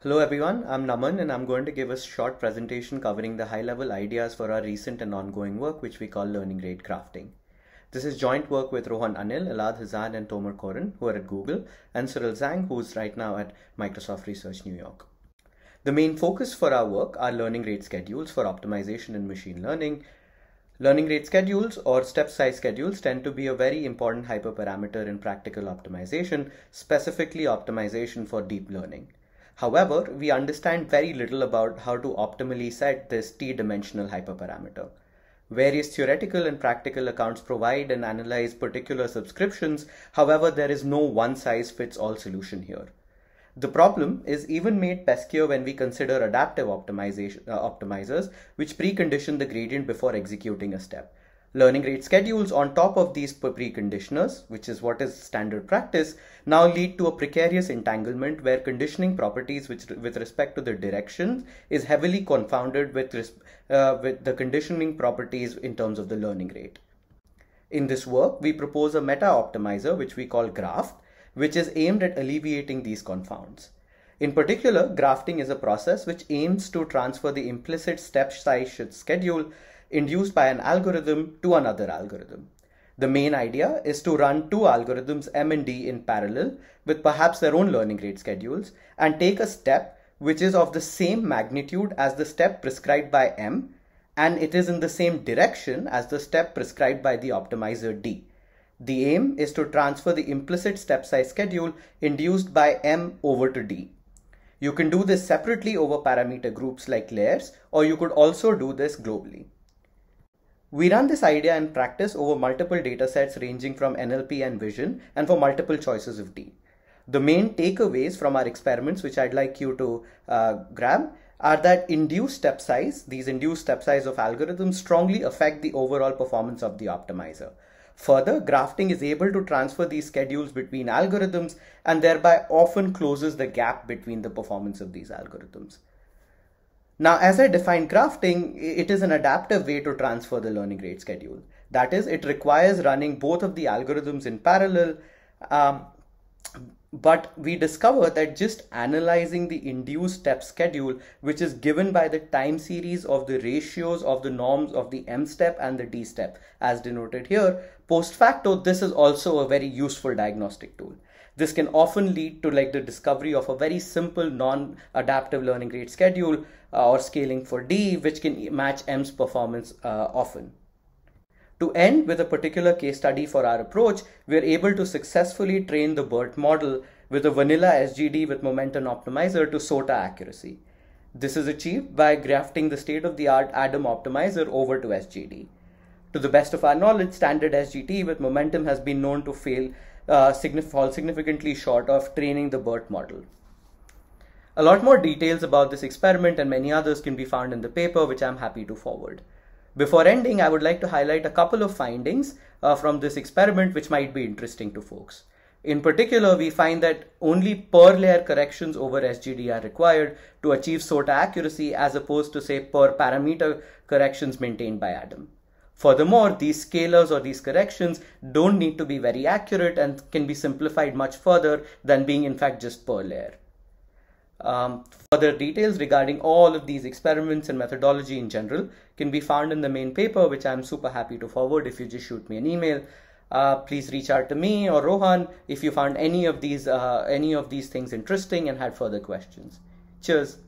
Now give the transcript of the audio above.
Hello everyone, I'm Naman and I'm going to give a short presentation covering the high-level ideas for our recent and ongoing work which we call learning rate crafting. This is joint work with Rohan Anil, Alad Hazan and Tomer Koren who are at Google and Cyril Zhang who's right now at Microsoft Research New York. The main focus for our work are learning rate schedules for optimization in machine learning. Learning rate schedules or step size schedules tend to be a very important hyperparameter in practical optimization, specifically optimization for deep learning. However, we understand very little about how to optimally set this t-dimensional hyperparameter. Various theoretical and practical accounts provide and analyze particular subscriptions, however, there is no one-size-fits-all solution here. The problem is even made peskier when we consider adaptive optimization, uh, optimizers, which precondition the gradient before executing a step learning rate schedules on top of these preconditioners, which is what is standard practice, now lead to a precarious entanglement where conditioning properties which with respect to the direction is heavily confounded with, uh, with the conditioning properties in terms of the learning rate. In this work, we propose a meta-optimizer which we call GRAFT, which is aimed at alleviating these confounds. In particular, grafting is a process which aims to transfer the implicit step size schedule induced by an algorithm to another algorithm. The main idea is to run two algorithms M and D in parallel with perhaps their own learning rate schedules and take a step which is of the same magnitude as the step prescribed by M and it is in the same direction as the step prescribed by the optimizer D. The aim is to transfer the implicit step size schedule induced by M over to D. You can do this separately over parameter groups like layers, or you could also do this globally. We run this idea in practice over multiple datasets ranging from NLP and vision and for multiple choices of D. The main takeaways from our experiments, which I'd like you to uh, grab, are that induced step size, these induced step size of algorithms strongly affect the overall performance of the optimizer. Further, grafting is able to transfer these schedules between algorithms and thereby often closes the gap between the performance of these algorithms. Now, as I define crafting, it is an adaptive way to transfer the learning rate schedule. That is, it requires running both of the algorithms in parallel. Um, but we discover that just analyzing the induced step schedule, which is given by the time series of the ratios of the norms of the M step and the D step, as denoted here, post facto, this is also a very useful diagnostic tool. This can often lead to like the discovery of a very simple non-adaptive learning rate schedule uh, or scaling for D, which can match M's performance uh, often. To end with a particular case study for our approach, we are able to successfully train the BERT model with a vanilla SGD with momentum optimizer to SOTA accuracy. This is achieved by grafting the state-of-the-art ADAM optimizer over to SGD. To the best of our knowledge, standard SGT with momentum has been known to fail uh, signif fall significantly short of training the BERT model. A lot more details about this experiment and many others can be found in the paper, which I'm happy to forward. Before ending, I would like to highlight a couple of findings uh, from this experiment which might be interesting to folks. In particular, we find that only per layer corrections over SGD are required to achieve SOTA accuracy as opposed to say per parameter corrections maintained by ADAM. Furthermore, these scalars or these corrections don't need to be very accurate and can be simplified much further than being in fact just per layer. Um, further details regarding all of these experiments and methodology in general can be found in the main paper, which I'm super happy to forward if you just shoot me an email. Uh, please reach out to me or Rohan if you found any of these uh, any of these things interesting and had further questions. Cheers.